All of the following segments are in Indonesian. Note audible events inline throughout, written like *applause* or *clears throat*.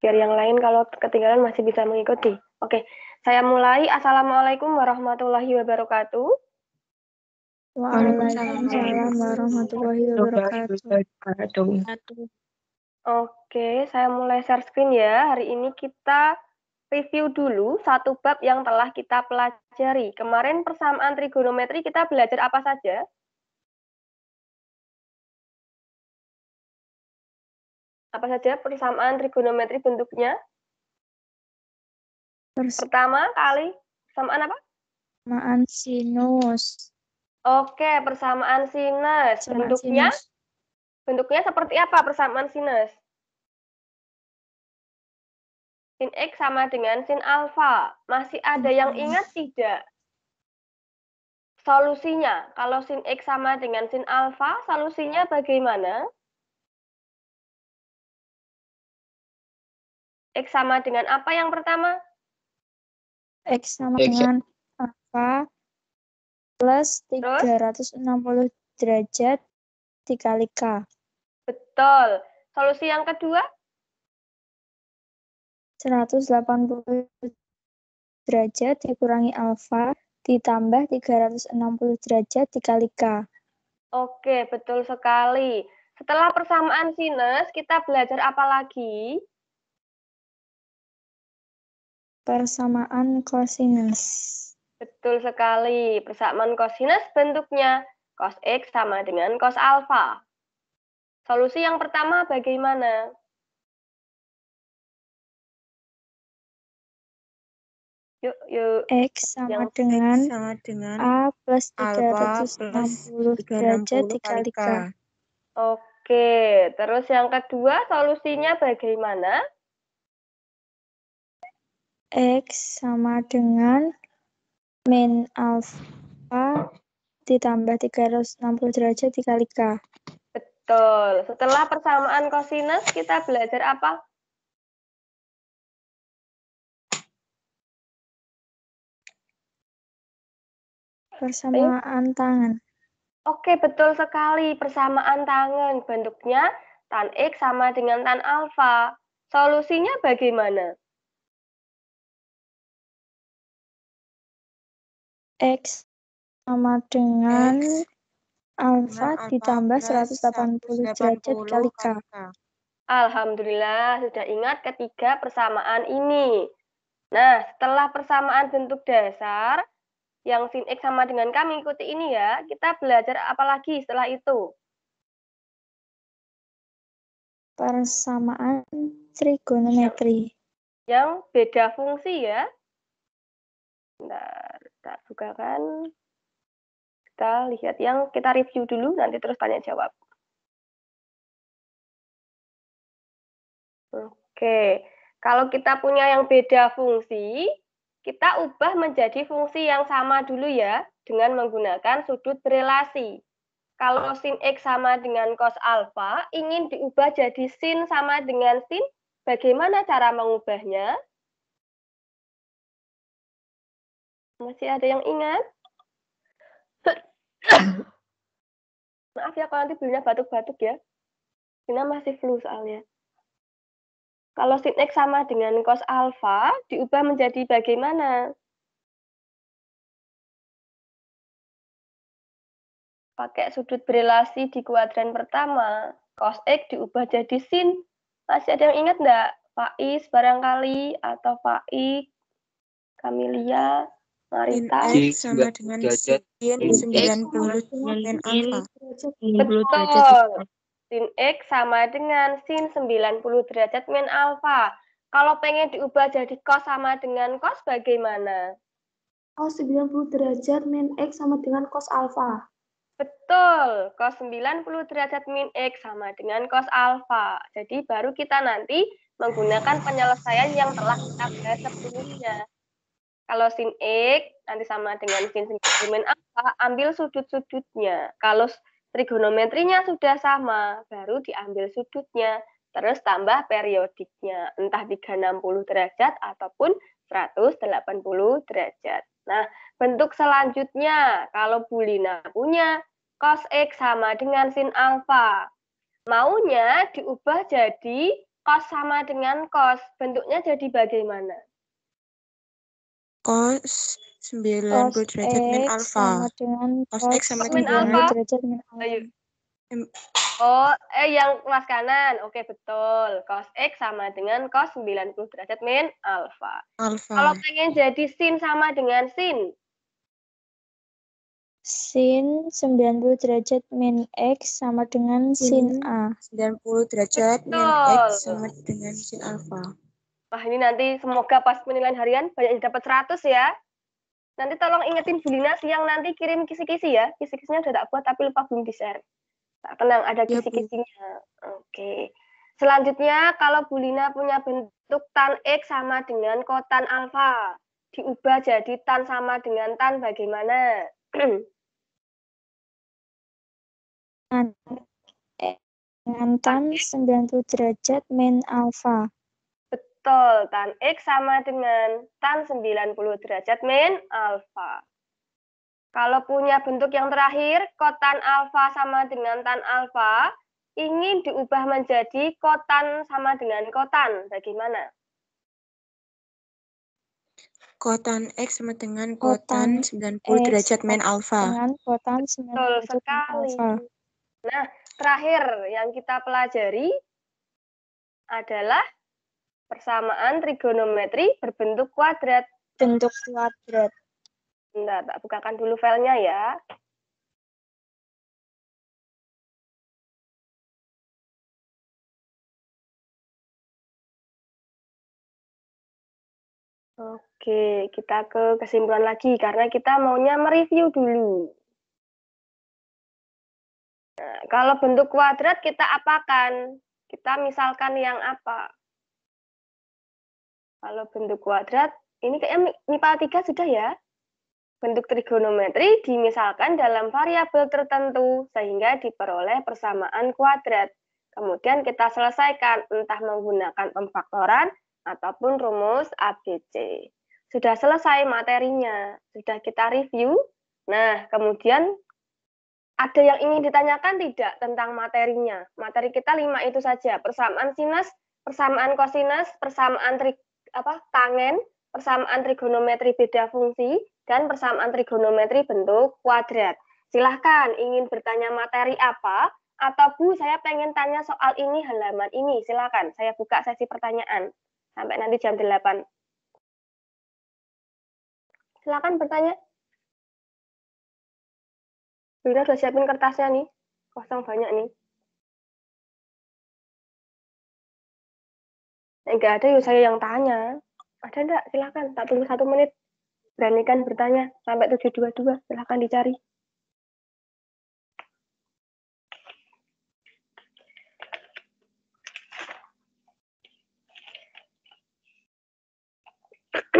biar yang lain kalau ketinggalan masih bisa mengikuti. Oke, saya mulai. Assalamualaikum warahmatullahi wabarakatuh. Waalaikumsalam warahmatullahi wabarakatuh. Oke, saya mulai share screen ya. Hari ini kita review dulu satu bab yang telah kita pelajari. Kemarin persamaan trigonometri kita belajar apa saja? Apa saja persamaan trigonometri bentuknya? Pertama kali, persamaan apa? Persamaan sinus. Oke, persamaan sinus. Persamaan bentuknya? Sinus. Bentuknya seperti apa persamaan sinus? Sin X sama dengan sin alfa. Masih ada yang ingat tidak? Solusinya, kalau sin X sama dengan sin alfa, solusinya bagaimana? X sama dengan apa yang pertama? X sama X. dengan apa? Plus 360 Terus? derajat dikali K. Betul. Solusi yang kedua? 180 derajat dikurangi alfa ditambah 360 derajat dikali K. Oke, betul sekali. Setelah persamaan sinus, kita belajar apa lagi? persamaan kosinus. Betul sekali. Persamaan kosinus bentuknya cos X sama dengan cos alfa. Solusi yang pertama bagaimana? Yuk, yuk. X sama yang dengan X sama dengan A plus 360 derajat dikali K. Oke, terus yang kedua solusinya bagaimana? X sama dengan min alfa ditambah 360 derajat dikali K. Betul. Setelah persamaan kosinus, kita belajar apa? Persamaan tangan. Oke, betul sekali. Persamaan tangan bentuknya tan X sama dengan tan alfa. Solusinya bagaimana? X sama dengan X. alfa ditambah 180 derajat dikali K. Alhamdulillah sudah ingat ketiga persamaan ini. Nah, setelah persamaan bentuk dasar yang sin X sama dengan K mengikuti ini ya, kita belajar apa lagi setelah itu? Persamaan trigonometri. Yang, yang beda fungsi ya. Bentar. Kita kan? Kita lihat yang kita review dulu, nanti terus tanya jawab. Oke, kalau kita punya yang beda fungsi, kita ubah menjadi fungsi yang sama dulu ya, dengan menggunakan sudut relasi. Kalau sin X sama dengan cos alfa, ingin diubah jadi sin sama dengan sin, bagaimana cara mengubahnya? Masih ada yang ingat? *coughs* Maaf ya kalau nanti belinya batuk-batuk ya. Ini masih flu soalnya. Kalau sin x sama dengan cos alpha diubah menjadi bagaimana? Pakai sudut berelasi di kuadran pertama, cos x diubah jadi sin. Masih ada yang ingat enggak? Faiz barangkali atau Faiz, Kamilia, sin sama dengan sin 90 alpha. Betul. Sin X sama dengan sin 90 derajat min alfa. Kalau pengen diubah jadi cos sama dengan cos bagaimana? Cos 90 derajat min X sama dengan cos alfa. Betul, cos 90 derajat min X sama dengan cos alfa. Jadi baru kita nanti menggunakan penyelesaian yang telah kita bahas sebelumnya. Kalau sin X nanti sama dengan sin segmen apa? ambil sudut-sudutnya. Kalau trigonometrinya sudah sama, baru diambil sudutnya. Terus tambah periodiknya, entah 360 derajat ataupun 180 derajat. Nah, bentuk selanjutnya, kalau bulina punya cos X sama dengan sin alfa. Maunya diubah jadi cos sama dengan cos. Bentuknya jadi bagaimana? cos 90 cos derajat min alfa. Cos x sama dengan 90 derajat min alfa. Oh, eh yang kelas kanan. Oke, betul. Cos X sama dengan cos 90 derajat min alfa. Alfa. Kalau pengen jadi sin sama dengan sin. Sin 90 derajat min X sama dengan sin, sin A. 90 derajat betul. min X sama dengan sin alfa. Wah ini nanti semoga pas penilaian harian banyak yang dapat 100 ya. Nanti tolong ingetin Bulina siang nanti kirim kisi-kisi ya. Kisi-kisinya udah tak buat tapi lupa belum di-share. Tak tenang ada iya, kisi-kisinya. Oke. Selanjutnya kalau Bulina punya bentuk tan X sama dengan kotan alfa. Diubah jadi tan sama dengan tan bagaimana? tan tan 90 derajat min alfa. Betul, tan X sama dengan tan 90 derajat min alfa. Kalau punya bentuk yang terakhir, kotan alfa sama dengan tan alfa, ingin diubah menjadi kotan sama dengan kotan. Bagaimana? Kotan X sama dengan kotan, kotan 90 derajat min alfa. Betul sekali. Alpha. Nah, terakhir yang kita pelajari adalah Persamaan trigonometri berbentuk kuadrat. Bentuk kuadrat. Bentar, tak bukakan dulu filenya ya. Oke, kita ke kesimpulan lagi karena kita maunya mereview dulu. Nah, kalau bentuk kuadrat kita apakan? Kita misalkan yang apa? Kalau bentuk kuadrat, ini kayaknya MIPA 3 sudah ya. Bentuk trigonometri dimisalkan dalam variabel tertentu sehingga diperoleh persamaan kuadrat. Kemudian kita selesaikan entah menggunakan pemfaktoran ataupun rumus ABC. Sudah selesai materinya, sudah kita review. Nah, kemudian ada yang ingin ditanyakan tidak tentang materinya? Materi kita lima itu saja, persamaan sinus, persamaan kosinus, persamaan trigonometri apa tangen, persamaan trigonometri beda fungsi, dan persamaan trigonometri bentuk kuadrat. Silahkan ingin bertanya materi apa, atau Bu, saya pengen tanya soal ini halaman ini. Silahkan, saya buka sesi pertanyaan sampai nanti jam 8. Silahkan bertanya. Bu sudah siapin kertasnya nih, kosong banyak nih. enggak eh, ada yuk saya yang tanya ada enggak silahkan tak tunggu satu menit beranikan bertanya sampai 722 silahkan dicari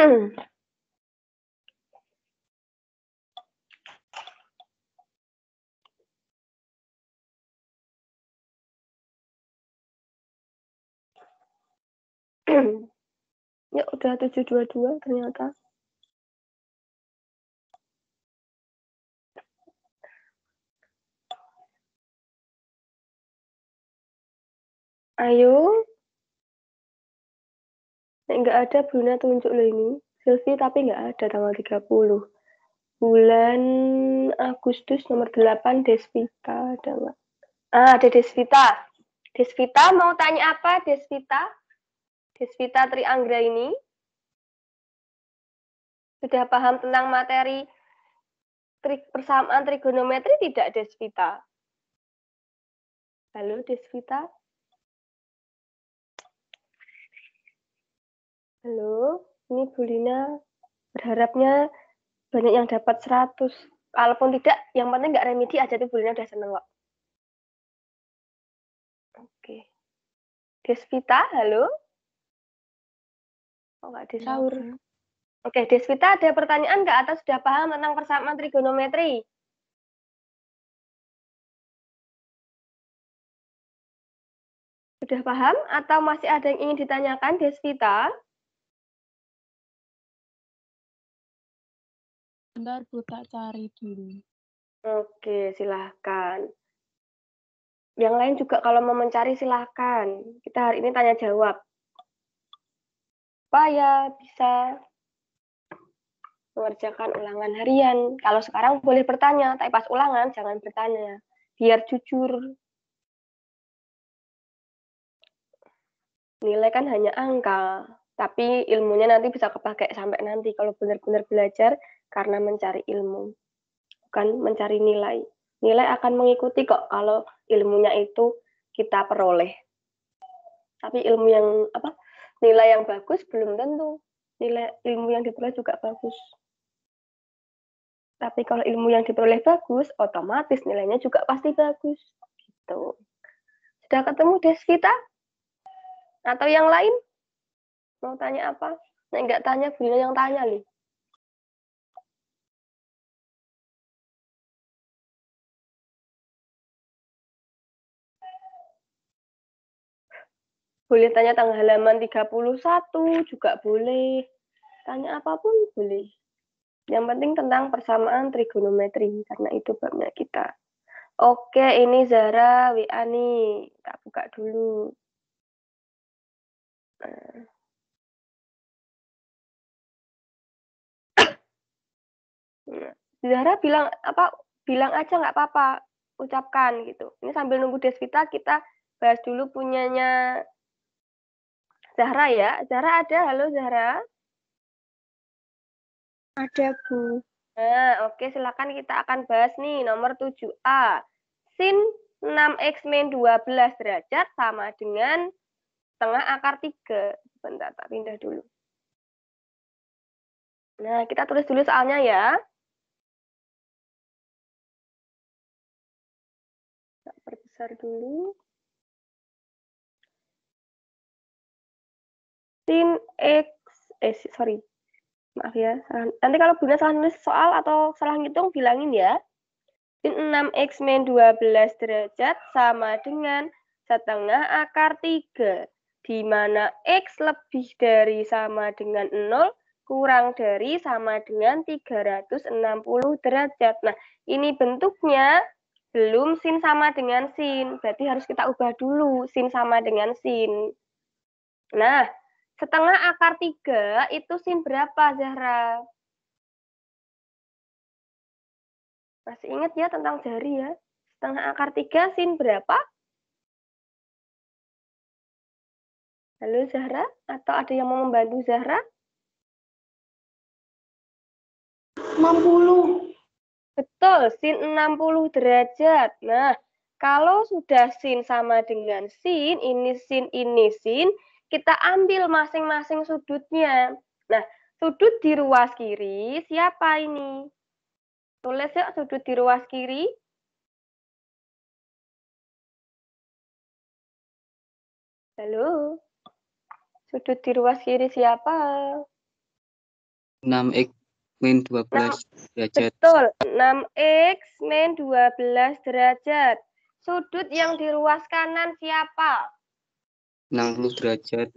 Hmm. *clears throat* *clears throat* ya udah 722 ternyata ayo nggak ada Bruna tunjuk lo ini Sylvie tapi enggak ada tanggal 30 bulan Agustus nomor 8 Desvita ada enggak? ah ada Desvita Desvita mau tanya apa Desvita Desvita Trianggra ini sudah paham tentang materi trik persamaan trigonometri tidak Desvita? Halo Desvita? Halo, ini Bulina berharapnya banyak yang dapat 100. Kalaupun tidak, yang penting nggak remedi aja tuh Bulina udah seneng kok. Oke. Desvita, halo? Oh, nggak disaur. Oke, Desvita ada pertanyaan nggak atau sudah paham tentang persamaan trigonometri? Sudah paham atau masih ada yang ingin ditanyakan, Desvita? Bentar, Bu, tak cari dulu. Oke, silahkan. Yang lain juga kalau mau mencari silahkan. Kita hari ini tanya jawab supaya bisa mengerjakan ulangan harian. Kalau sekarang boleh bertanya, tapi pas ulangan jangan bertanya. Biar jujur. Nilai kan hanya angka, tapi ilmunya nanti bisa kepakai sampai nanti kalau benar-benar belajar karena mencari ilmu, bukan mencari nilai. Nilai akan mengikuti kok kalau ilmunya itu kita peroleh. Tapi ilmu yang apa? nilai yang bagus belum tentu nilai ilmu yang diperoleh juga bagus. Tapi kalau ilmu yang diperoleh bagus, otomatis nilainya juga pasti bagus. Gitu. Sudah ketemu des Atau yang lain? Mau tanya apa? Nggak tanya, bila yang tanya nih. boleh tanya tanggal halaman 31 juga boleh. Tanya apapun boleh. Yang penting tentang persamaan trigonometri karena itu babnya kita. Oke, ini Zara WA nih. Tak buka dulu. Nah. Zara bilang apa bilang aja nggak apa-apa ucapkan gitu ini sambil nunggu Desvita kita bahas dulu punyanya Zahra ya. Zahra ada, halo Zahra. Ada Bu. Nah, oke silakan kita akan bahas nih nomor 7A. Sin 6x min 12 derajat sama dengan setengah akar 3. Bentar, tak pindah dulu. Nah, kita tulis dulu soalnya ya. Tak perbesar dulu. 16x eh sorry maaf ya nanti kalau bunda salah nulis soal atau salah ngitung bilangin ya sin 6x min 12 derajat sama dengan setengah akar 3 di mana x lebih dari sama dengan 0 kurang dari sama dengan 360 derajat. Nah, ini bentuknya belum sin sama dengan sin. Berarti harus kita ubah dulu sin sama dengan sin. Nah, Setengah akar tiga itu sin berapa, Zahra? Masih ingat ya tentang jari ya? Setengah akar tiga sin berapa? Halo Zahra? Atau ada yang mau membantu Zahra? 60. Betul, sin 60 derajat. Nah, kalau sudah sin sama dengan sin, ini sin, ini sin, kita ambil masing-masing sudutnya. Nah, sudut di ruas kiri siapa ini? Tulis yuk sudut di ruas kiri. Halo. Sudut di ruas kiri siapa? 6X min 12 derajat. Betul, 6X min 12 derajat. Sudut yang di ruas kanan siapa? 60 derajat.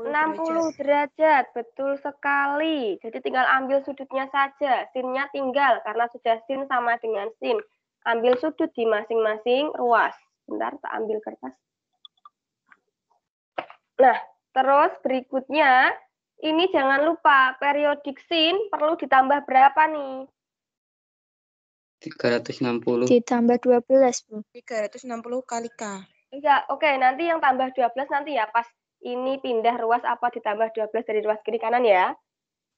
60 derajat, betul sekali. Jadi tinggal ambil sudutnya saja. Sinnya tinggal karena sudah sin sama dengan sin. Ambil sudut di masing-masing ruas. Bentar, tak ambil kertas. Nah, terus berikutnya, ini jangan lupa periodik sin perlu ditambah berapa nih? 360. Ditambah 12, Bu. 360 kali K. Iya, oke. Okay. Nanti yang tambah 12 nanti ya pas ini pindah ruas apa ditambah 12 dari ruas kiri kanan ya.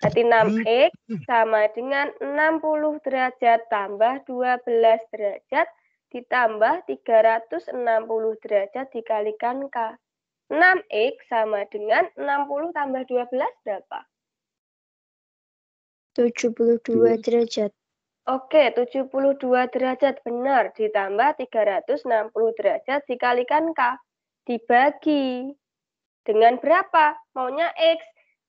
Berarti 6X iya. sama dengan 60 derajat tambah 12 derajat ditambah 360 derajat dikalikan K. 6X sama dengan 60 tambah 12 berapa? 72 derajat. Oke, 72 derajat benar ditambah 360 derajat dikalikan K dibagi dengan berapa? Maunya X.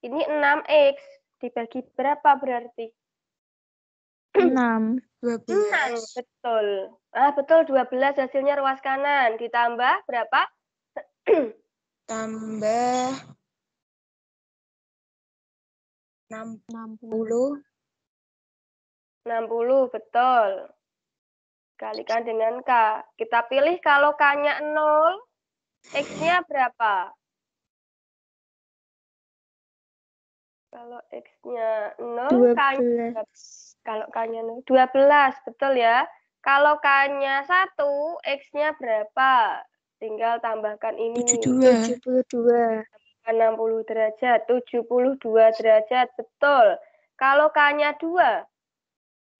Ini 6X dibagi berapa berarti? 6. 12. 6, betul. Ah, betul 12 hasilnya ruas kanan ditambah berapa? *clears throat* Tambah 60 60, betul. Kalikan dengan K. Kita pilih kalau K-nya 0, X-nya berapa? Kalau X-nya 0, K-nya Kalau K-nya 0, 12, betul ya. Kalau K-nya 1, X-nya berapa? Tinggal tambahkan ini. 72. 72. 60 derajat, 72 derajat, betul. Kalau K-nya 2,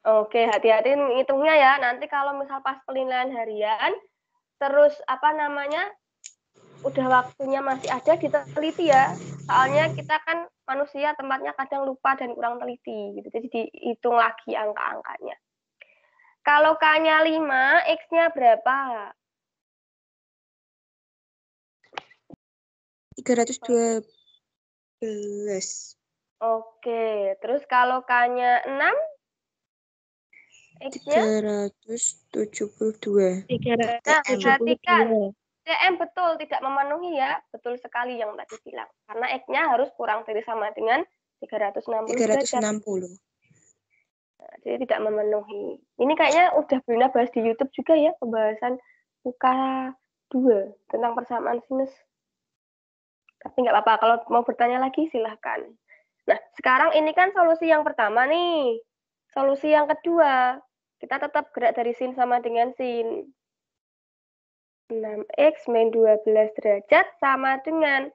Oke, hati-hati ngitungnya ya. Nanti kalau misal pas penilaian harian, terus apa namanya, udah waktunya masih ada, diteliti ya. Soalnya kita kan manusia tempatnya kadang lupa dan kurang teliti. gitu. Jadi dihitung lagi angka-angkanya. Kalau K-nya 5, X-nya berapa? 312. Oke, terus kalau K-nya 6, 372. 372. TM betul tidak memenuhi ya, betul sekali yang tadi bilang. Karena X-nya harus kurang dari sama dengan 360. 360. Nah, jadi tidak memenuhi. Ini kayaknya udah pernah bahas di YouTube juga ya pembahasan buka dua tentang persamaan sinus. Tapi nggak apa-apa kalau mau bertanya lagi silahkan. Nah, sekarang ini kan solusi yang pertama nih. Solusi yang kedua, kita tetap gerak dari sin sama dengan sin. 6x min 12 derajat sama dengan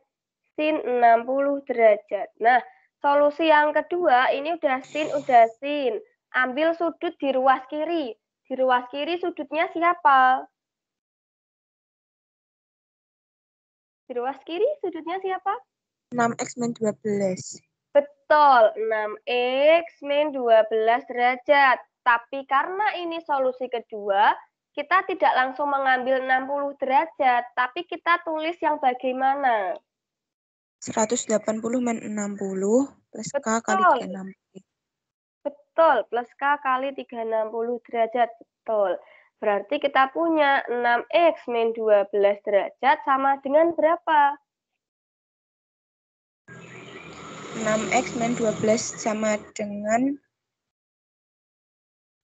sin 60 derajat. Nah, solusi yang kedua ini udah sin, udah sin. Ambil sudut di ruas kiri. Di ruas kiri sudutnya siapa? Di ruas kiri sudutnya siapa? 6x min 12. Betul, 6x min 12 derajat. Tapi karena ini solusi kedua, kita tidak langsung mengambil 60 derajat, tapi kita tulis yang bagaimana? 180 men 60 plus Betul. K kali 360. Betul, plus K kali 360 derajat. Betul. Berarti kita punya 6X min 12 derajat sama dengan berapa? 6X min 12 sama dengan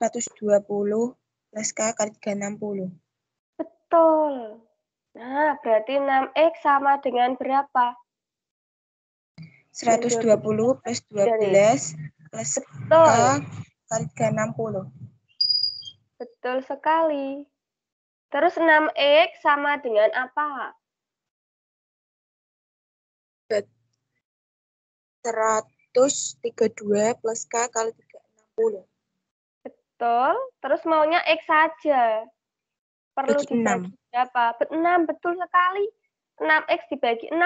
120 plus k kali 360. Betul. Nah, berarti 6X sama dengan berapa? 120 plus 12 iya, iya. plus K kali 360. Betul sekali. Terus 6X sama dengan apa? 132 plus K kali 360 betul. Terus maunya X saja. Perlu X dibagi 6. berapa? Be 6, betul sekali. 6X dibagi 6?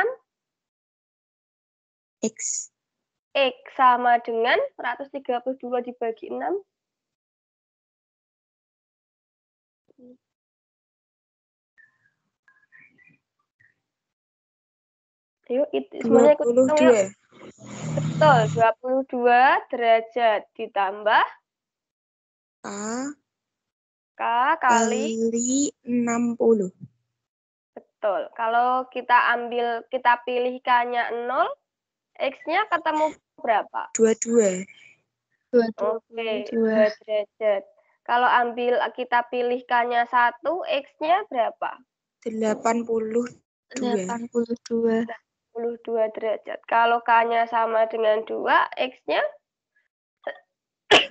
X. X sama dengan 132 dibagi 6. Ayo, itu semuanya ikut hitung ya. Betul, 22 derajat ditambah K K kali kali 60. Betul. Kalau kita ambil kita pilih K-nya 0, X-nya ketemu berapa? 22. 22. Oke, 2 derajat. Kalau ambil kita pilih K-nya 1, X-nya berapa? 82. 82. 82 derajat. Kalau K-nya sama dengan 2, X-nya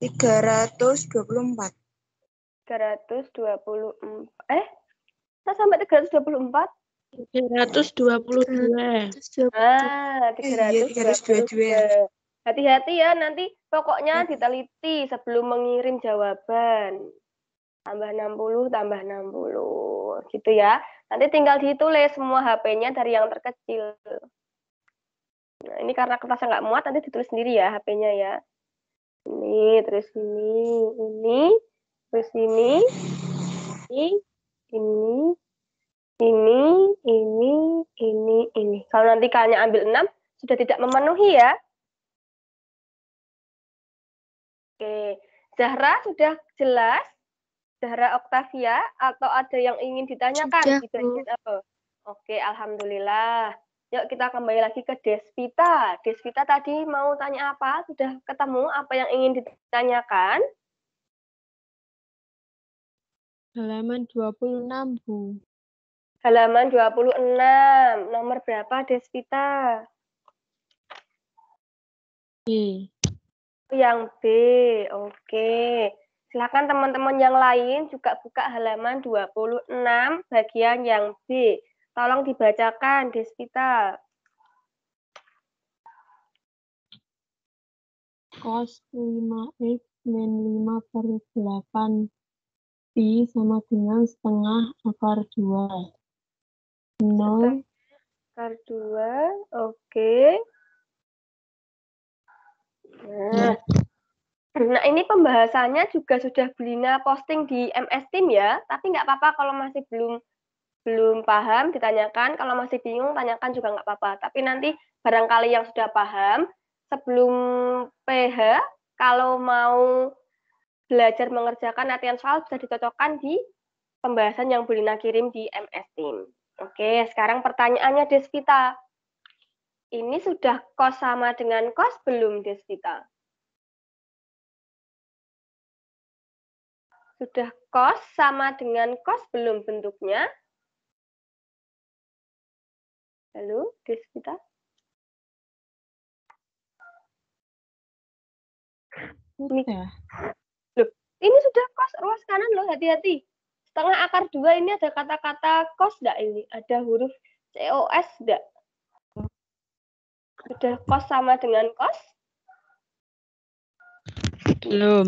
324. 324. Eh? Saya sampai 324? 322. 322. Ah, Hati-hati ya nanti pokoknya diteliti sebelum mengirim jawaban. Tambah 60, tambah 60. Gitu ya. Nanti tinggal ditulis semua HP-nya dari yang terkecil. Nah, ini karena kertasnya nggak muat, nanti ditulis sendiri ya HP-nya ya ini terus ini ini terus ini ini ini ini ini ini ini kalau nanti kalian ambil enam sudah tidak memenuhi ya oke Zahra sudah jelas Zahra Oktavia atau ada yang ingin ditanyakan sudah, Oke, alhamdulillah. Yuk kita kembali lagi ke Desvita. Desvita tadi mau tanya apa? Sudah ketemu apa yang ingin ditanyakan? Halaman 26, Bu. Halaman 26. Nomor berapa, Desvita? B. Yang B. Oke. Silakan teman-teman yang lain juga buka halaman 26 bagian yang B. Tolong dibacakan, Despita. Kos 5X min 5 per 8 Pi sama dengan setengah akar 2. 0. Akar 2, oke. Okay. Nah. nah, ini pembahasannya juga sudah Belina posting di MS Team ya, tapi nggak apa-apa kalau masih belum belum paham ditanyakan, kalau masih bingung tanyakan juga nggak apa-apa. Tapi nanti barangkali yang sudah paham sebelum PH kalau mau belajar mengerjakan latihan soal bisa dicocokkan di pembahasan yang Bulina kirim di MS Team. Oke, sekarang pertanyaannya Desvita. Ini sudah kos sama dengan kos belum Desvita? Sudah kos sama dengan kos belum bentuknya? Halo, guys kita? Ini. Loh, ini sudah kos ruas kanan loh, hati-hati. Setengah akar dua ini ada kata-kata kos enggak ini? Ada huruf COS enggak? Sudah kos sama dengan kos? Belum.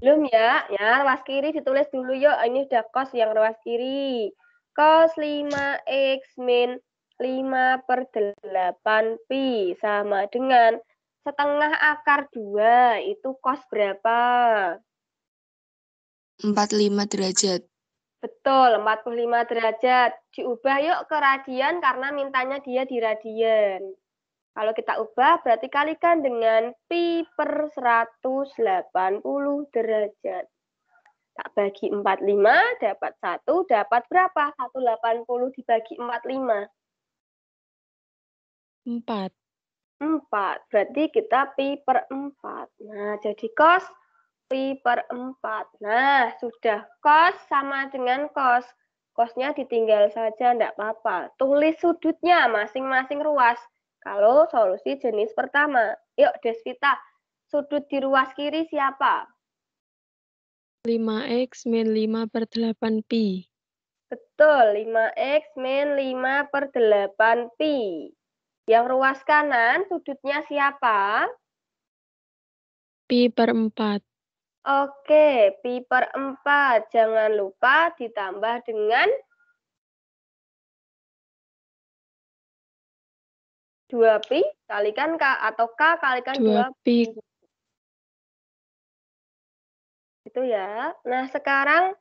Belum ya? Ya, ruas kiri ditulis dulu yuk. Ini sudah kos yang ruas kiri. Kos 5X min 5 per 8 Pi sama dengan setengah akar 2 itu kos berapa? 45 derajat. Betul, 45 derajat. Diubah yuk ke radian karena mintanya dia di radian. Kalau kita ubah berarti kalikan dengan pi per 180 derajat. Tak bagi 45 dapat 1 dapat berapa? 180 dibagi 45. Empat. Empat. Berarti kita pi per empat. Nah, jadi cos pi per empat. Nah, sudah cos sama dengan cos. Cosnya ditinggal saja, tidak apa-apa. Tulis sudutnya masing-masing ruas. Kalau solusi jenis pertama. Yuk, Desvita. Sudut di ruas kiri siapa? 5X min 5 per 8 Pi. Betul, 5X min 5 per 8 Pi. Yang ruas kanan sudutnya siapa? Pi per 4. Oke, pi per 4. Jangan lupa ditambah dengan 2 pi kalikan k atau k kalikan 2, pi. Itu ya. Nah, sekarang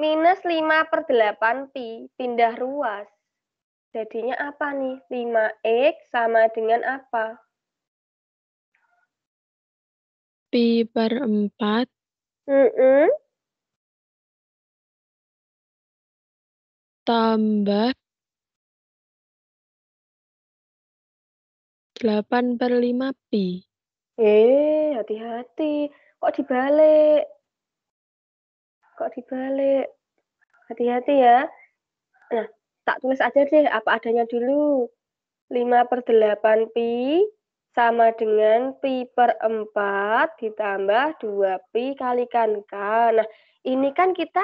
minus 5 per 8 pi pindah ruas. Jadinya apa nih? 5X sama dengan apa? Pi per 4. Mm -mm. Tambah 8 per 5 pi. Eh, hati-hati. Kok dibalik? Kok dibalik? Hati-hati ya. Nah, tak tulis aja deh apa adanya dulu. 5 per 8 pi sama dengan pi per 4 ditambah 2 pi kalikan k. Nah, ini kan kita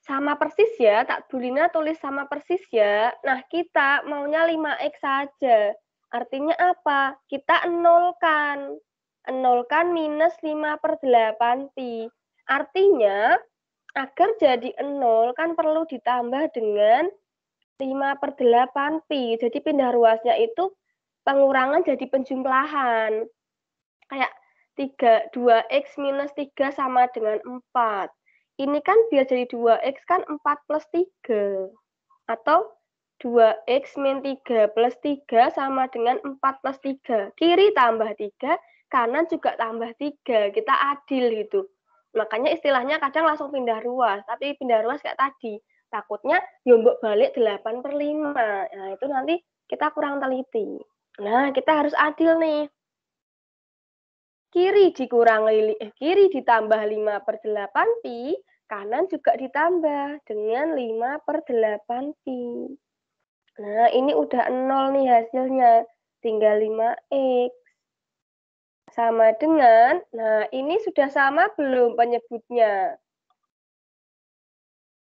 sama persis ya, tak bulina tulis sama persis ya. Nah, kita maunya 5x saja. Artinya apa? Kita enolkan. Enolkan minus 5 per 8 pi. Artinya, agar jadi enol kan perlu ditambah dengan 5 per 8 pi. Jadi pindah ruasnya itu pengurangan jadi penjumlahan. Kayak 3, 2x minus 3 sama dengan 4. Ini kan biar jadi 2x kan 4 plus 3. Atau 2x min 3 plus 3 sama dengan 4 plus 3. Kiri tambah 3, kanan juga tambah 3. Kita adil gitu. Makanya istilahnya kadang langsung pindah ruas. Tapi pindah ruas kayak tadi takutnya yombok balik 8 per 5 nah itu nanti kita kurang teliti nah kita harus adil nih kiri dikurang eh, kiri ditambah 5 per 8 pi kanan juga ditambah dengan 5 per 8 pi nah ini udah nol nih hasilnya tinggal 5x sama dengan nah ini sudah sama belum penyebutnya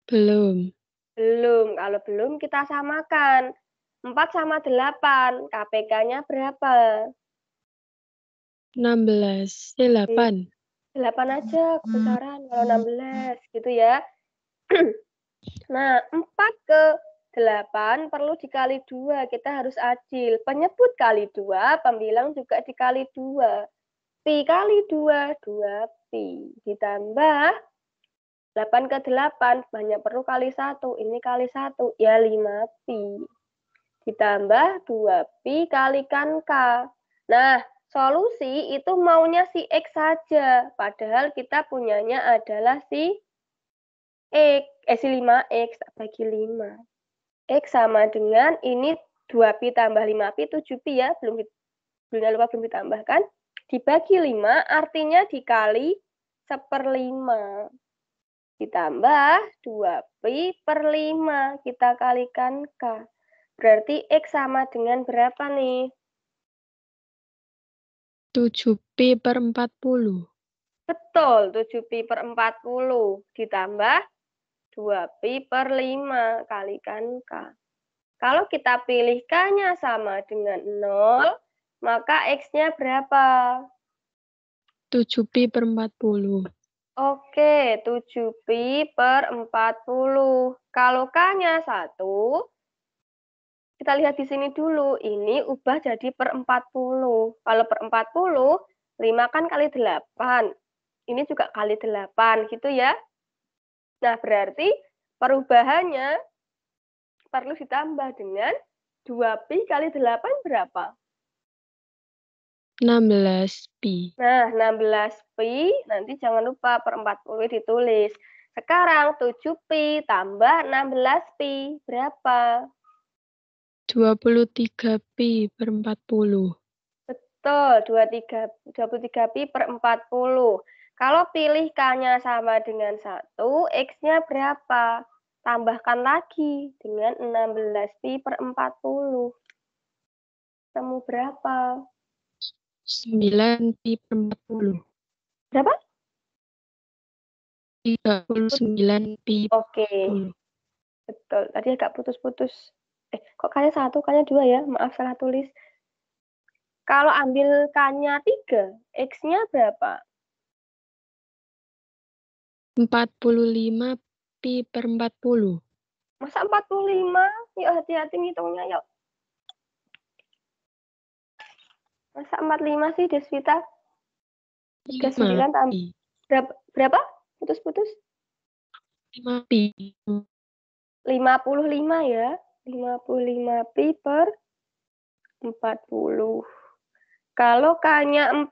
belum belum, kalau belum kita samakan. 4 sama 8, KPK-nya berapa? 16, 8. 8 aja kebesaran, kalau 16 hmm. gitu ya. *clears throat* nah, 4 ke 8 perlu dikali 2, kita harus adil. Penyebut kali 2, pembilang juga dikali 2. Pi kali 2, 2 Pi. Ditambah 8 ke 8, banyak perlu kali 1, ini kali 1, ya 5Pi. Ditambah 2Pi kalikan K. Nah, solusi itu maunya si X saja, padahal kita punyanya adalah si X, eh si 5X bagi 5. X sama dengan ini 2Pi tambah 5Pi, 7Pi ya, belum, belum lupa belum ditambahkan. Dibagi 5, artinya dikali seperlima ditambah 2Pi per 5 kita kalikan K. Berarti X sama dengan berapa nih? 7Pi per 40. Betul, 7Pi per 40 ditambah 2Pi per 5 kalikan K. Kalau kita pilih K-nya sama dengan 0, maka X-nya berapa? 7Pi per 40. Oke, 7Pi per 40. Kalau K-nya 1, kita lihat di sini dulu. Ini ubah jadi per 40. Kalau per 40, 5 kan kali 8. Ini juga kali 8 gitu ya. Nah, berarti perubahannya perlu ditambah dengan 2pi kali 8 berapa? 16pi. Nah, 16pi nanti jangan lupa per 40 ditulis. Sekarang 7pi tambah 16pi berapa? 23pi per 40. Betul, 23, 23pi per 40. Kalau pilih K-nya sama dengan 1, X-nya berapa? Tambahkan lagi dengan 16pi per 40. Temu berapa? sembilan pi per puluh. Berapa? tiga 39 pi. Oke. Betul. Tadi agak putus-putus. Eh, kok kalian satu, kalian dua ya? Maaf salah tulis. Kalau ambil k tiga, X-nya berapa? empat puluh lima pi per empat puluh. Masa empat puluh lima? Yuk hati-hati ngitungnya, yuk. Masa 45 sih Desvita? 39 iya, tambah. Berapa? berapa? Putus-putus? 5 pi. 55 ya. 55 pi per 40. Kalau K-nya 4,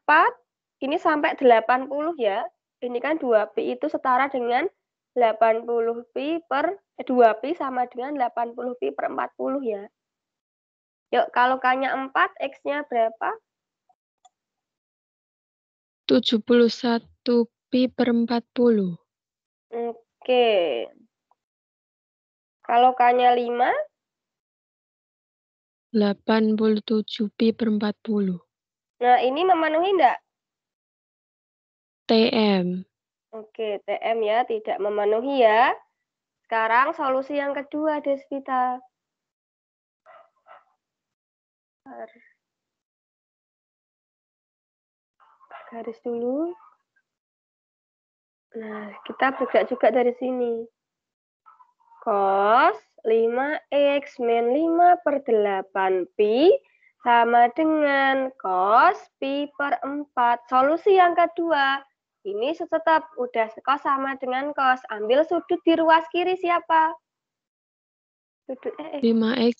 ini sampai 80 ya. Ini kan 2 pi itu setara dengan 80 pi per 2 eh, pi sama dengan 80 pi per 40 ya. Yuk, kalau K-nya 4, X-nya berapa? 71 pi per 40. Oke. Kalau K-nya 5? 87 pi per 40. Nah, ini memenuhi enggak? TM. Oke, TM ya, tidak memenuhi ya. Sekarang solusi yang kedua, Desvita. Harus. garis dulu. Nah, kita bergerak juga dari sini. Cos 5x min 5 per 8 pi sama dengan cos pi per 4. Solusi yang kedua, ini tetap udah cos sama dengan cos. Ambil sudut di ruas kiri siapa? Sudut eh, eh. 5x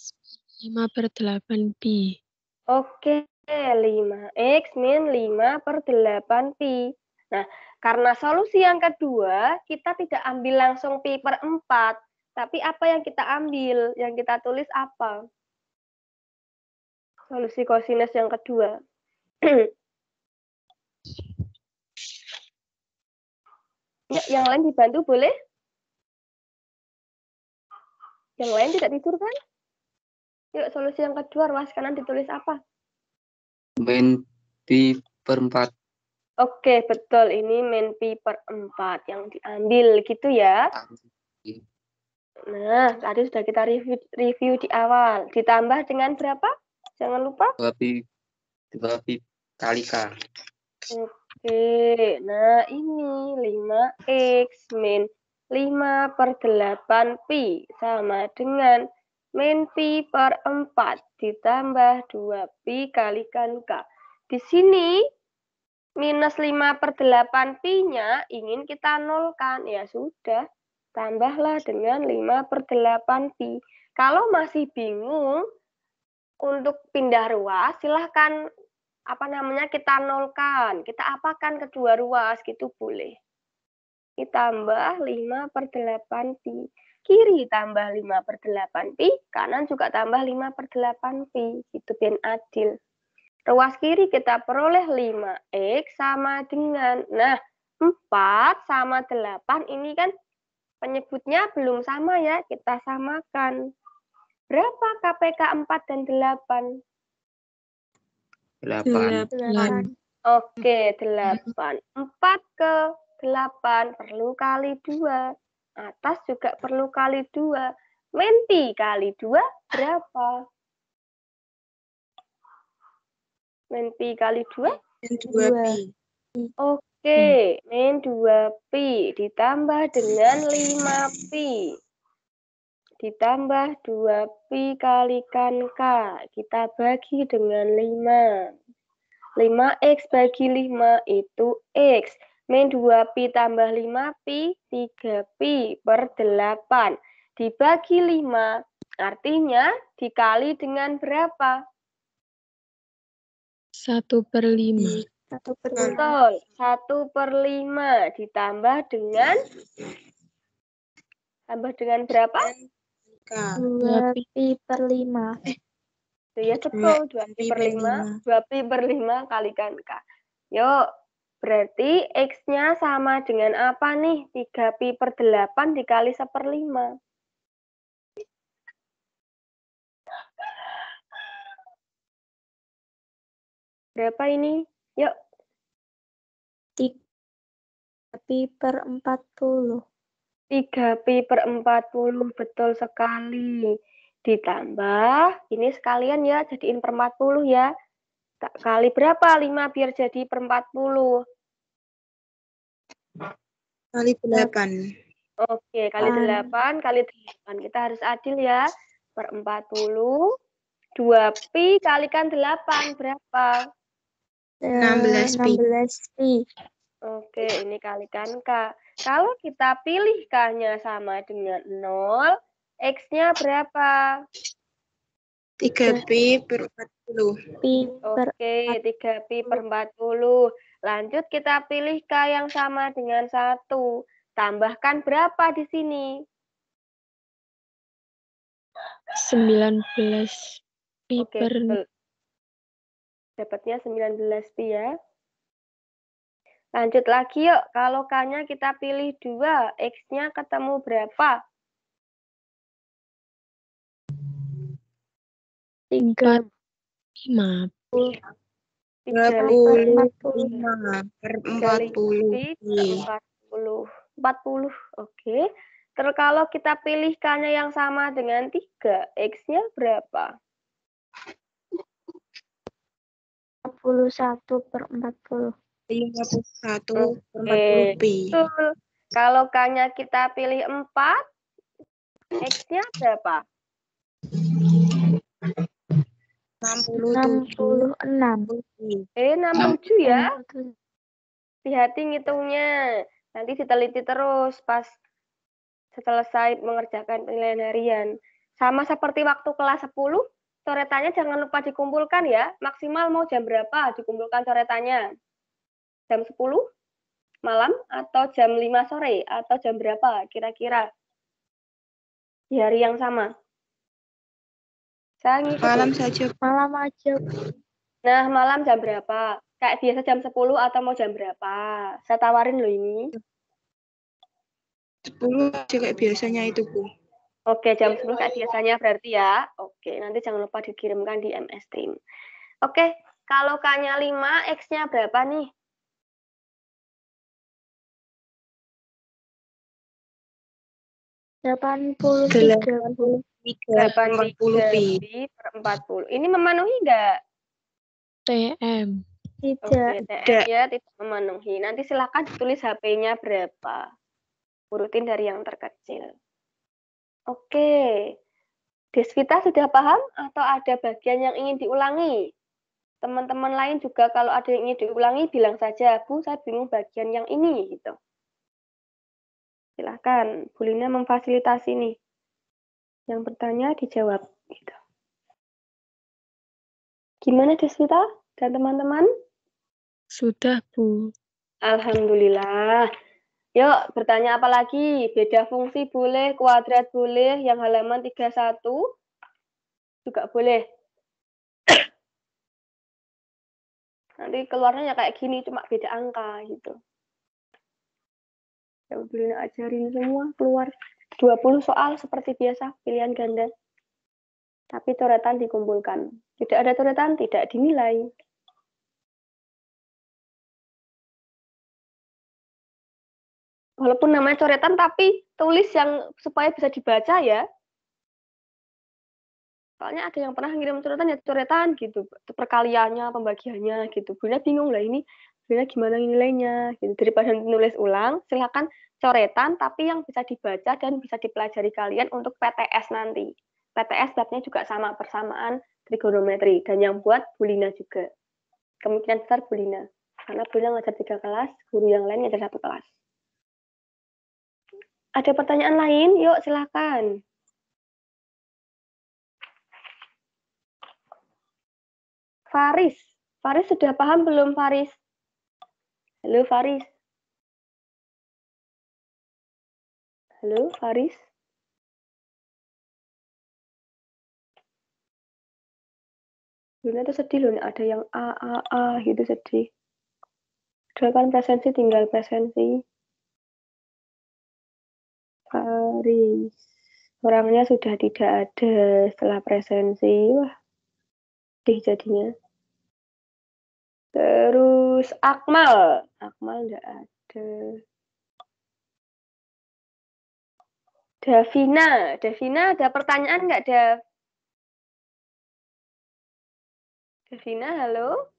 5 per 8 pi. Oke. 5X eh, min 5 per 8Pi. Nah, karena solusi yang kedua, kita tidak ambil langsung Pi per 4, tapi apa yang kita ambil? Yang kita tulis apa? Solusi kosinus yang kedua. *clears throat* ya, yang lain dibantu boleh? Yang lain tidak tidur kan? Yuk, solusi yang kedua, ruas kanan ditulis apa? Main perempat. Oke, betul. Ini main perempat yang diambil gitu ya. Iya. Nah, tadi sudah kita review, review di awal. Ditambah dengan berapa? Jangan lupa. 2 P, 2 Oke, nah ini 5X min 5 per 8 Pi sama dengan min pi per 4 ditambah 2pi kalikan K. Di sini minus 5 per 8 pi-nya ingin kita nolkan. Ya sudah, tambahlah dengan 5 per 8 pi. Kalau masih bingung untuk pindah ruas, silahkan apa namanya kita nolkan. Kita apakan kedua ruas, gitu boleh. Ditambah 5 per 8 pi kiri tambah 5 per 8 pi, kanan juga tambah 5 per 8 pi, itu pin adil. Ruas kiri kita peroleh 5x sama dengan, nah 4 sama 8 ini kan penyebutnya belum sama ya, kita samakan. Berapa KPK 4 dan 8? 8. 8. Oke, 8. 4 ke 8 perlu kali 2 Atas juga perlu kali dua. Menti kali dua berapa? Menti kali dua? dua pi. Oke, min 2 pi ditambah dengan 5 pi. Ditambah 2 p kalikan k, kita bagi dengan 5. 5x bagi 5 itu x. Min 2Pi tambah 5Pi, 3Pi per 8. Dibagi 5, artinya dikali dengan berapa? 1 per 5. 1 per 5. Betul, 1 per 5 ditambah dengan tambah dengan berapa? 2 pi per 5. Eh. Itu ya betul, 2 pi per 5. 2 pi per 5 kalikan K. Yuk, Berarti X-nya sama dengan apa nih? 3Pi per 8 dikali 1 per 5. Berapa ini? Yuk. 3Pi per 40. 3Pi per 40, betul sekali. Ditambah, ini sekalian ya, jadiin per 40 ya. Tak kali berapa? 5 biar jadi per 40. Kali delapan. Oke, kali ah. delapan, kali delapan. Kita harus adil ya. Per empat puluh. Dua pi kalikan delapan. berapa? Enam belas Pi. 16 Pi. Oke, ini kalikan K. Kalau kita pilih K-nya sama dengan 0, X-nya berapa? 3 Pi per 40. Oke, 3 Pi per 40. Lanjut kita pilih K yang sama dengan satu. Tambahkan berapa di sini? 19 pi Oke, per Dapatnya 19 pi ya. Lanjut lagi yuk, kalau K-nya kita pilih 2, X-nya ketemu berapa? 3, 5. 40. 40. Oke. Okay. kalau kita pilihkannya yang sama dengan 3, X-nya berapa? 41 per 40. 51 per 40 Kalau K-nya kita pilih 4, X-nya berapa? 67. puluh Eh, 67 ya. Hati-hati ngitungnya. Nanti diteliti terus pas selesai mengerjakan penilaian harian. Sama seperti waktu kelas 10, coretannya jangan lupa dikumpulkan ya. Maksimal mau jam berapa dikumpulkan coretannya? Jam 10 malam atau jam 5 sore atau jam berapa kira-kira? Di hari yang sama. Saya Malam saja. Malam aja. Nah, malam jam berapa? Kayak biasa jam 10 atau mau jam berapa? Saya tawarin loh ini. 10 aja kayak biasanya itu, Bu. Oke, jam 10 kayak biasanya berarti ya. Oke, nanti jangan lupa dikirimkan di MS Team. Oke, kalau K-nya 5, X-nya berapa nih? 80 40. Ini memenuhi enggak? TM. Tidak. Okay, ya tidak memenuhi. Nanti silakan tulis HP-nya berapa. Urutin dari yang terkecil. Oke. Okay. Desvita sudah paham atau ada bagian yang ingin diulangi? Teman-teman lain juga kalau ada yang ingin diulangi bilang saja, "Bu, saya bingung bagian yang ini." gitu. Silahkan, Bu memfasilitasi nih. Yang bertanya dijawab. Gitu. Gimana Deswita dan teman-teman? Sudah, Bu. Alhamdulillah. Yuk, bertanya apa lagi? Beda fungsi boleh, kuadrat boleh, yang halaman 31 juga boleh. Nanti keluarnya ya kayak gini, cuma beda angka gitu ya ajarin semua keluar 20 soal seperti biasa pilihan ganda tapi coretan dikumpulkan tidak ada coretan tidak dinilai walaupun namanya coretan tapi tulis yang supaya bisa dibaca ya soalnya ada yang pernah ngirim coretan ya coretan gitu perkaliannya pembagiannya gitu bunda bingung lah ini sebenarnya gimana nilainya gitu daripada nulis ulang silakan coretan tapi yang bisa dibaca dan bisa dipelajari kalian untuk PTS nanti PTS babnya juga sama persamaan trigonometri dan yang buat Bulina juga kemungkinan besar Bulina karena Bulina ngajar tiga kelas guru yang lain ngajar satu kelas ada pertanyaan lain yuk silakan Faris Faris sudah paham belum Faris Halo Faris. Halo Faris. Luna tuh sedih loh, ada yang A, A, A gitu sedih. Doakan presensi tinggal presensi. Faris Orangnya sudah tidak ada setelah presensi. Wah, sedih jadinya. Terus Terus Akmal. Akmal enggak ada. Davina. Davina ada pertanyaan enggak, Dav? Davina, halo?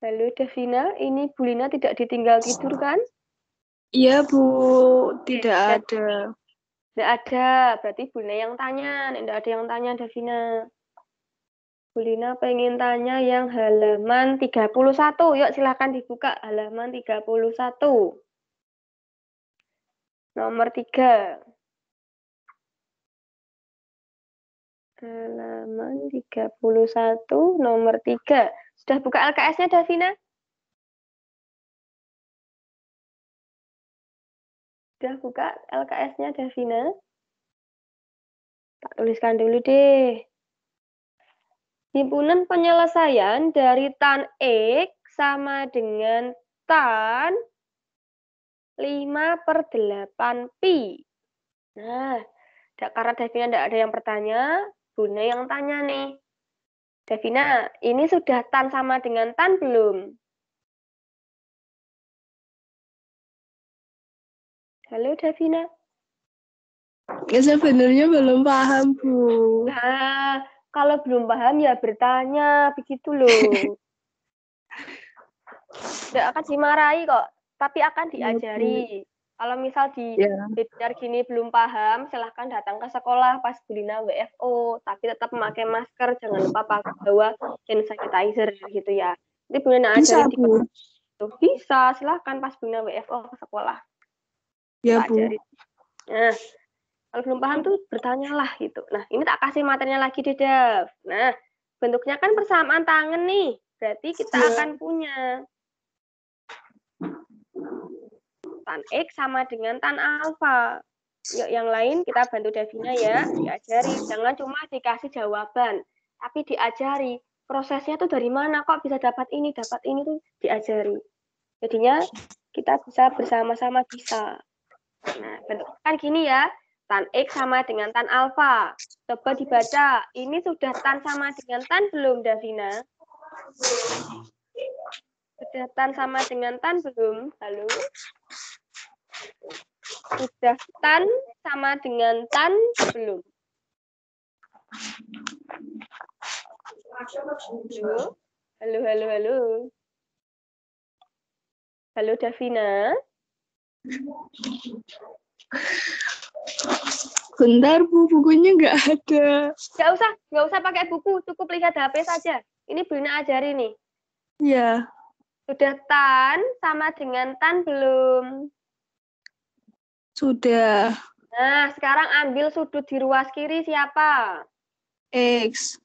Halo Davina, ini Bu Lina tidak ditinggal tidur kan? Iya Bu, tidak Oke, ada. Tidak ada, berarti Bu Lina yang tanya. Tidak ada yang tanya Davina. Bu Lina pengen tanya yang halaman 31. Yuk silahkan dibuka halaman 31. Nomor 3. Halaman 31, nomor 3. Sudah buka LKS-nya, Davina? Sudah buka LKS-nya, Davina? Tak tuliskan dulu deh. Himpunan penyelesaian dari tan X sama dengan tan 5 per 8 Pi. Nah, karena Davina tidak ada yang bertanya, Bunda yang tanya nih. Davina, ini sudah tan sama dengan tan belum? Halo Davina. Ya, sebenarnya belum paham, Bu. Nah, kalau belum paham ya bertanya begitu loh tidak *laughs* akan dimarahi kok tapi akan iya, diajari kalau misal di yeah. Iya. gini belum paham silahkan datang ke sekolah pas Bulina WFO tapi tetap memakai iya. masker jangan lupa pakai bawa hand sanitizer gitu ya punya Bulina ajari di Tuh, bisa silahkan pas Bulina WFO ke sekolah ya Bu. Nah, kalau belum paham tuh bertanyalah gitu. Nah, ini tak kasih materinya lagi deh, Dev. Nah, bentuknya kan persamaan tangan nih. Berarti kita yeah. akan punya tan X sama dengan tan alfa. Yuk, yang lain kita bantu Devinya ya, diajari. Jangan cuma dikasih jawaban, tapi diajari prosesnya tuh dari mana kok bisa dapat ini, dapat ini tuh diajari. Jadinya kita bisa bersama-sama bisa. Nah, bentuk kan gini ya. Tan X sama dengan tan alfa. Coba dibaca. Ini sudah tan sama dengan tan belum, Davina? Sudah tan sama dengan tan belum? Halo? Sudah tan sama dengan tan belum? Halo? Halo, halo, halo. Halo, Davina. Bentar bu, bukunya nggak ada. Nggak usah, nggak usah pakai buku, cukup lihat HP saja. Ini Bina ajari nih. Ya. Sudah tan sama dengan tan belum? Sudah. Nah, sekarang ambil sudut di ruas kiri siapa? X.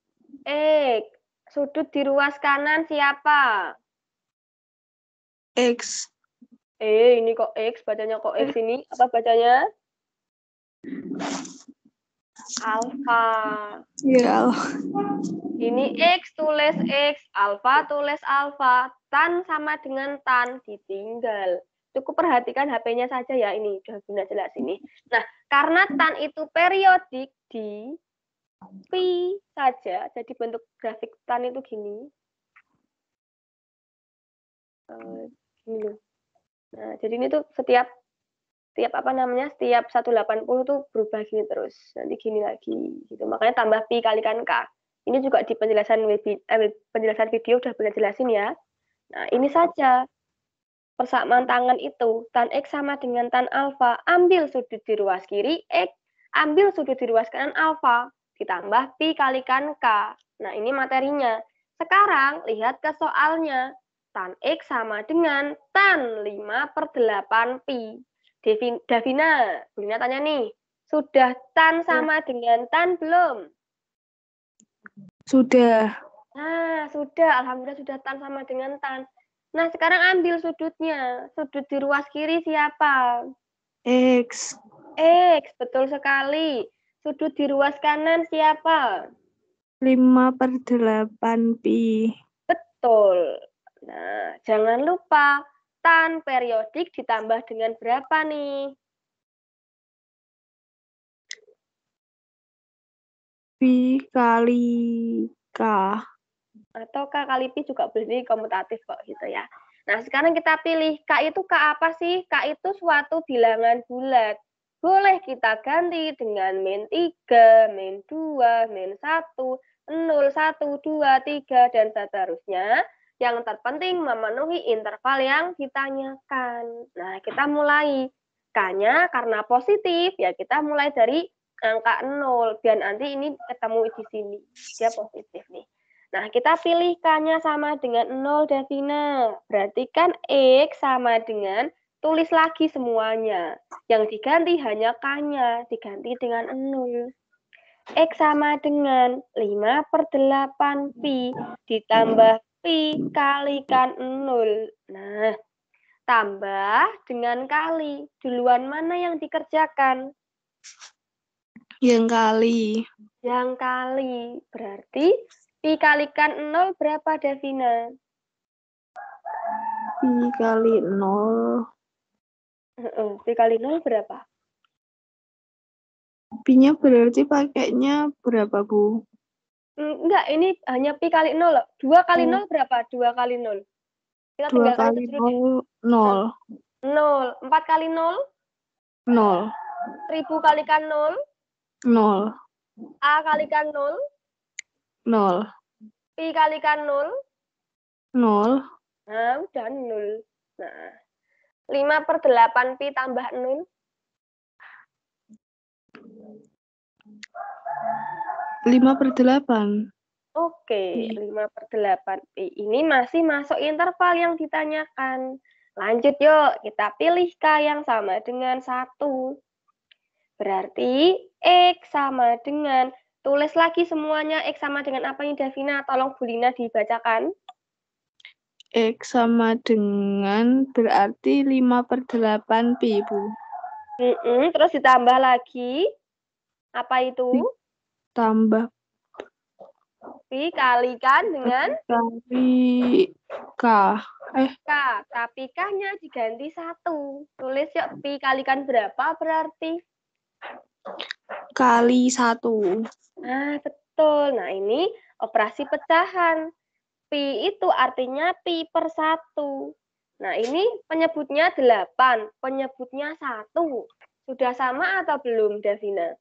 X. Sudut di ruas kanan siapa? X. Eh, ini kok X, bacanya kok X ini? Apa bacanya? alfa. ya. Ini x tulis x, alfa tulis alfa, tan sama dengan tan ditinggal. Cukup perhatikan HP-nya saja ya ini sudah bunda jelas ini. Nah, karena tan itu periodik di pi saja, jadi bentuk grafik tan itu gini. Eh, nah, jadi ini tuh setiap setiap apa namanya setiap 180 tuh berubah gini terus nanti gini lagi gitu makanya tambah pi kalikan k ini juga di penjelasan eh, web eh, penjelasan video udah pernah jelasin ya nah ini saja persamaan tangan itu tan x sama dengan tan alfa ambil sudut di ruas kiri x ambil sudut di ruas kanan alfa ditambah pi kalikan k nah ini materinya sekarang lihat ke soalnya tan x sama dengan tan 5 per 8 pi Devin, Davina, Davina tanya nih, sudah tan ya. sama dengan tan belum? Sudah. Nah, sudah. Alhamdulillah sudah tan sama dengan tan. Nah, sekarang ambil sudutnya. Sudut di ruas kiri siapa? X. X, betul sekali. Sudut di ruas kanan siapa? 5 per 8 Pi. Betul. Nah, jangan lupa tan periodik ditambah dengan berapa nih? Pi kali K. Atau K kali Pi juga boleh jadi komutatif kok gitu ya. Nah, sekarang kita pilih K itu K apa sih? K itu suatu bilangan bulat. Boleh kita ganti dengan min 3, min 2, min 1, 0, 1, 2, 3, dan seterusnya. Yang terpenting memenuhi interval yang ditanyakan. Nah, kita mulai. K-nya karena positif, ya kita mulai dari angka 0. dan nanti ini ketemu di sini. Dia positif nih. Nah, kita pilih K-nya sama dengan 0, Davina. Berarti kan X sama dengan, tulis lagi semuanya. Yang diganti hanya K-nya, diganti dengan 0. X sama dengan 5 per 8 Pi ditambah pi kalikan 0. Nah, tambah dengan kali. Duluan mana yang dikerjakan? Yang kali. Yang kali. Berarti pi kalikan 0 berapa, Davina? Pi kali 0. pi kali 0 berapa? pi berarti pakainya berapa, Bu? Mm, enggak, ini hanya pi kali nol. loh. Dua kali hmm. nol berapa? Dua kali nol. Kita Dua kali nol, nol. Nol. Empat kali nol? Nol. kali kalikan nol? Nol. A kalikan nol? Nol. Pi kalikan nol? Nol. Nah, udah nol. Nah, lima per delapan Pi tambah nol? 5 per 8. Oke, iya. lima 5 per 8. Ini masih masuk interval yang ditanyakan. Lanjut yuk, kita pilih K yang sama dengan 1. Berarti X sama dengan, tulis lagi semuanya X sama dengan apa ini Davina? Tolong Bulina dibacakan. X sama dengan berarti 5 per 8 pi, Bu. Mm -mm, terus ditambah lagi, apa itu? tambah kan dengan tapi k eh k tapi k-nya diganti satu tulis yuk pi kalikan berapa berarti kali satu nah betul nah ini operasi pecahan pi itu artinya pi per satu nah ini penyebutnya delapan penyebutnya satu sudah sama atau belum Davina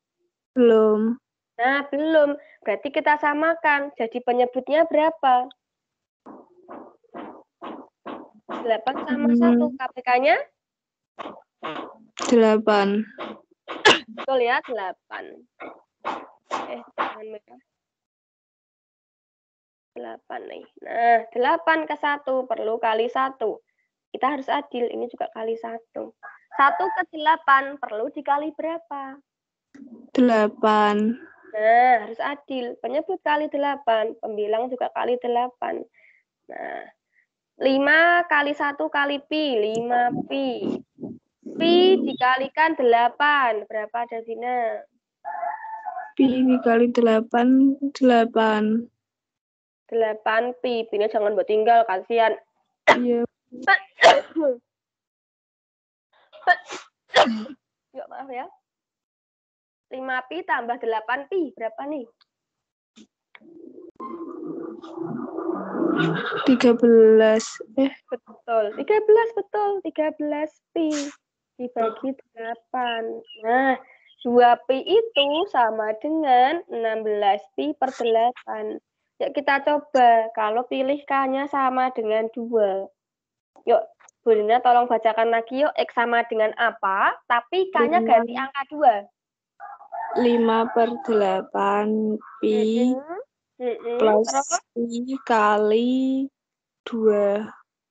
belum Nah, belum. Berarti kita samakan. Jadi penyebutnya berapa? 8 sama 1. KPK-nya? 8. Betul ya, 8. Eh, jangan merah. 8 nih. Nah, 8 ke 1 perlu kali 1. Kita harus adil, ini juga kali 1. 1 ke 8 perlu dikali berapa? 8. Nah, harus adil. Penyebut kali delapan, pembilang juga kali delapan. Nah, lima kali satu kali pi, lima pi. Pi dikalikan delapan, berapa ada sini? Pi dikali delapan, delapan. Delapan pi, pi jangan buat tinggal, kasihan. Iya. Yeah. *coughs* Yuk, maaf ya. 5 pi tambah 8 pi berapa nih? 13 eh betul 13 betul 13 pi dibagi 8 nah 2 pi itu sama dengan 16 pi per 8 yuk kita coba kalau pilih k nya sama dengan 2 yuk Bu Lina tolong bacakan lagi yuk X sama dengan apa tapi K nya ganti angka 2 lima per delapan pi plus pi kali dua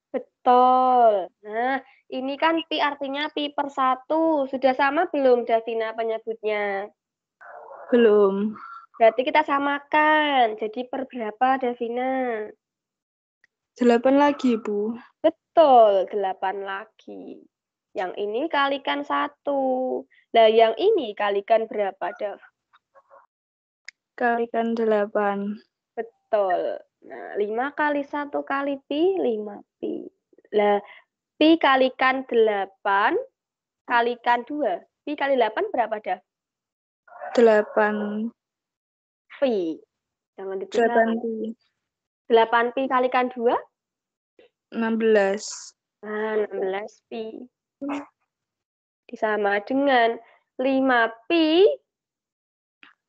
Betul. Nah, ini kan pi artinya pi per 1. Sudah sama belum Davina penyebutnya? Belum. Berarti kita samakan. Jadi per berapa Davina? Delapan lagi, Bu. Betul, delapan lagi. Yang ini kalikan satu. Nah, yang ini kalikan berapa, Dev? Kalikan 8. Betul. Nah, 5 kali 1 kali pi, 5 pi. Nah, pi kalikan 8 kalikan 2. Pi kali 8 berapa, Dev? 8 pi. Jangan dipisah. 8 pi. 8 pi kalikan 2? 16. Nah, 16 pi. Disama dengan 5 p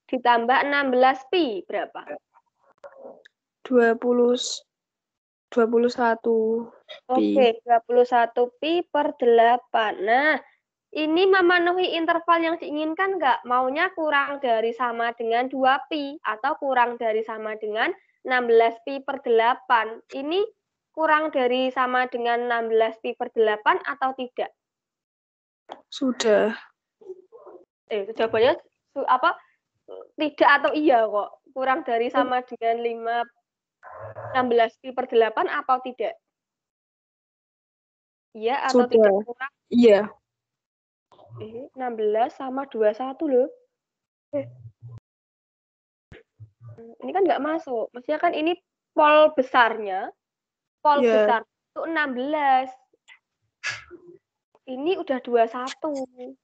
ditambah 16 p berapa? 20 21 Oke, 21 p per 8. Nah, ini memenuhi interval yang diinginkan nggak? Maunya kurang dari sama dengan 2 p atau kurang dari sama dengan 16 p per 8. Ini kurang dari sama dengan 16 p per 8 atau tidak? Sudah. Eh, jawabannya apa? Tidak atau iya kok. Kurang dari sama hmm. dengan 5 16 pi per 8 atau tidak? Iya atau Sudah. tidak kurang? Iya. Eh, belas sama 21 loh. Eh. Ini kan nggak masuk. Maksudnya kan ini pol besarnya. Pol yeah. besar itu belas ini udah satu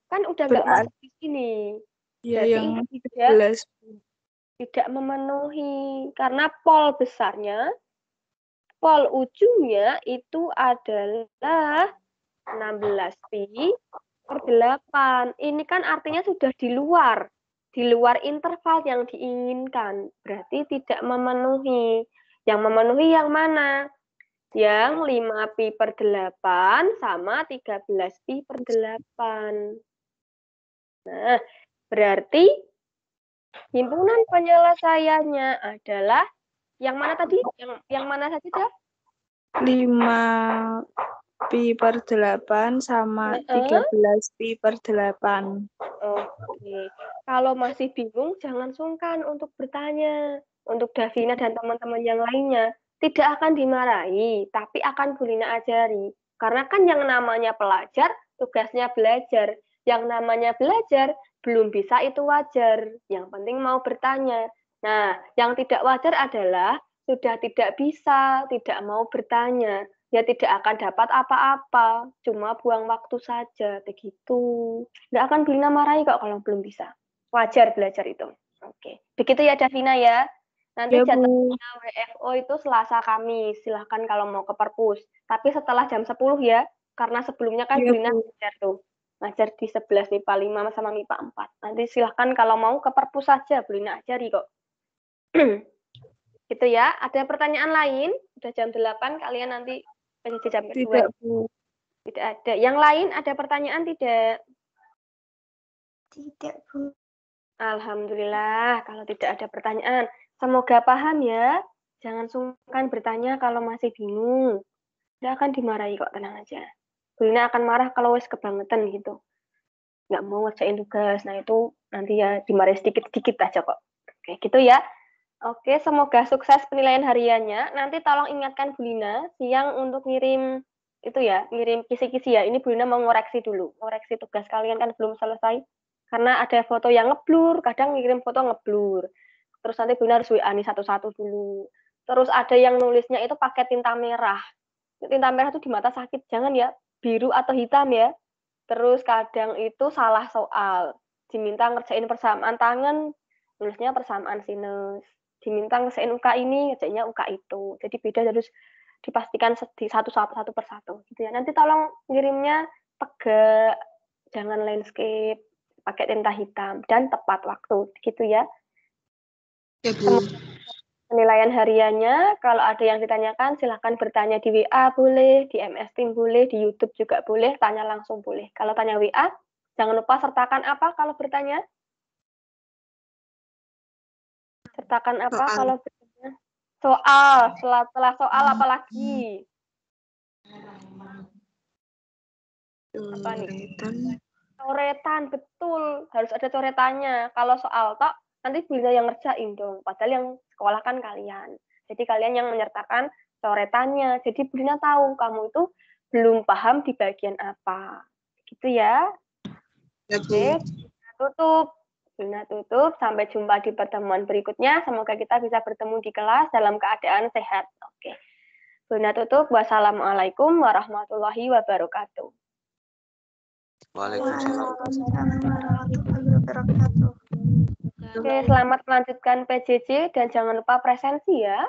Kan udah nggak masuk di sini. Iya, yang tidak, tidak memenuhi karena pol besarnya pol ujungnya itu adalah 16 pi per 8. Ini kan artinya sudah di luar, di luar interval yang diinginkan. Berarti tidak memenuhi. Yang memenuhi yang mana? yang 5 pi per 8 sama 13 pi per 8. Nah, berarti himpunan penyelesaiannya adalah yang mana tadi? Yang yang mana saja, Dah? 5 pi per 8 sama uh-uh. 13 pi per 8. Oke. Okay. Kalau masih bingung jangan sungkan untuk bertanya untuk Davina dan teman-teman yang lainnya tidak akan dimarahi, tapi akan Bulina ajari. Karena kan yang namanya pelajar, tugasnya belajar. Yang namanya belajar, belum bisa itu wajar. Yang penting mau bertanya. Nah, yang tidak wajar adalah sudah tidak bisa, tidak mau bertanya. Ya tidak akan dapat apa-apa, cuma buang waktu saja, begitu. Tidak akan Bulina marahi kok kalau belum bisa. Wajar belajar itu. Oke, begitu ya Davina ya. Nanti ya, WFO itu Selasa kami. Silahkan kalau mau ke perpus. Tapi setelah jam 10 ya, karena sebelumnya kan ya, Brina ngajar tuh. Ngajar di 11 MIPA 5 sama MIPA 4. Nanti silahkan kalau mau ke perpus saja, Brina ajari kok. *clears throat* gitu ya. Ada pertanyaan lain? Udah jam 8, kalian nanti menjadi jam 2. Tidak, Bu. Tidak ada. Yang lain ada pertanyaan tidak? Tidak, Bu. Alhamdulillah, kalau tidak ada pertanyaan. Semoga paham ya. Jangan sungkan bertanya kalau masih bingung. Dia akan dimarahi kok, tenang aja. Bulina akan marah kalau wes kebangetan gitu. Nggak mau ngerjain tugas. Nah itu nanti ya dimarahi sedikit-sedikit aja kok. Oke, gitu ya. Oke, semoga sukses penilaian hariannya. Nanti tolong ingatkan Bulina siang untuk ngirim itu ya, ngirim kisi-kisi ya. Ini Bulina mau ngoreksi dulu. Ngoreksi tugas kalian kan belum selesai. Karena ada foto yang ngeblur, kadang ngirim foto ngeblur terus nanti Bunda harus WA nih satu-satu dulu terus ada yang nulisnya itu pakai tinta merah tinta merah itu di mata sakit jangan ya biru atau hitam ya terus kadang itu salah soal diminta ngerjain persamaan tangan nulisnya persamaan sinus diminta ngerjain UK ini ngerjainnya UK itu jadi beda harus dipastikan di satu satu satu persatu gitu ya nanti tolong ngirimnya tegak jangan landscape pakai tinta hitam dan tepat waktu gitu ya Ya, Bu. Penilaian hariannya, kalau ada yang ditanyakan silahkan bertanya di WA boleh, di MS Team boleh, di YouTube juga boleh, tanya langsung boleh. Kalau tanya WA, jangan lupa sertakan apa kalau bertanya? Sertakan apa soal. kalau bertanya? Soal, setelah, soal apalagi lagi? Apa nih? Coretan, betul. Harus ada coretannya. Kalau soal tok, nanti belinya yang ngerjain dong padahal yang sekolah kan kalian jadi kalian yang menyertakan coretannya jadi belinya tahu kamu itu belum paham di bagian apa gitu ya, ya oke tutup Bunda tutup, sampai jumpa di pertemuan berikutnya. Semoga kita bisa bertemu di kelas dalam keadaan sehat. Oke. Bunda tutup. Wassalamualaikum warahmatullahi wabarakatuh. Waalaikumsalam warahmatullahi wabarakatuh. Oke, selamat melanjutkan PJJ dan jangan lupa presensi ya.